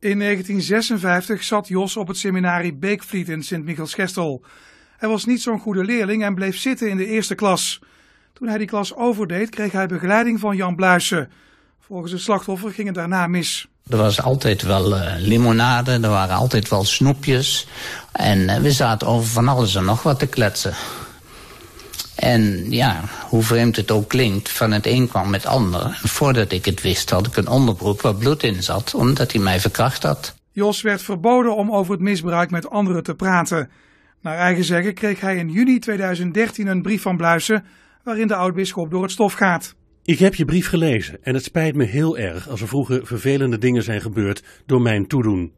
In 1956 zat Jos op het seminarie Beekvliet in Sint-Michielsgestel. Hij was niet zo'n goede leerling en bleef zitten in de eerste klas. Toen hij die klas overdeed, kreeg hij begeleiding van Jan Bluisen. Volgens het slachtoffer ging het daarna mis. Er was altijd wel eh, limonade, er waren altijd wel snoepjes. En eh, we zaten over van alles en nog wat te kletsen. En ja, hoe vreemd het ook klinkt, van het een kwam het ander. Voordat ik het wist had ik een onderbroek waar bloed in zat, omdat hij mij verkracht had. Jos werd verboden om over het misbruik met anderen te praten. Naar eigen zeggen kreeg hij in juni 2013 een brief van Bluisen waarin de oud-bisschop door het stof gaat. Ik heb je brief gelezen en het spijt me heel erg als er vroeger vervelende dingen zijn gebeurd door mijn toedoen.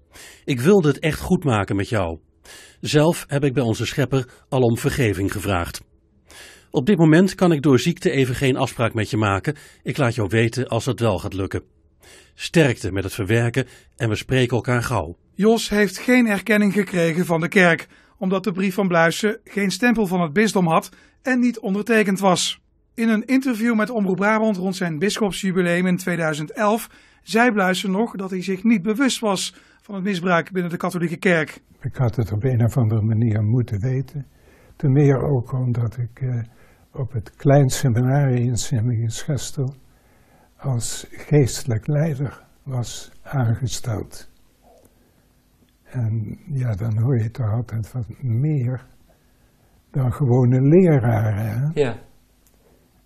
Ik wilde het echt goed maken met jou. Zelf heb ik bij onze schepper al om vergeving gevraagd. Op dit moment kan ik door ziekte even geen afspraak met je maken. Ik laat jou weten als het wel gaat lukken. Sterkte met het verwerken en we spreken elkaar gauw. Jos heeft geen erkenning gekregen van de kerk, omdat de brief van Bluisen geen stempel van het bisdom had en niet ondertekend was. In een interview met Omroep Brabant rond zijn bischopsjubileum in 2011 zei Bluisen nog dat hij zich niet bewust was van het misbruik binnen de katholieke kerk. Ik had het op een of andere manier moeten weten. Ten meer ook omdat ik eh, op het klein seminarie in sint als geestelijk leider was aangesteld. En ja, dan hoor je toch altijd wat meer dan gewone leraren. Hè? Ja.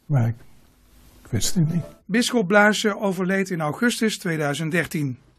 Maar ik, wist het niet. Bisschop Blaasje overleed in augustus 2013.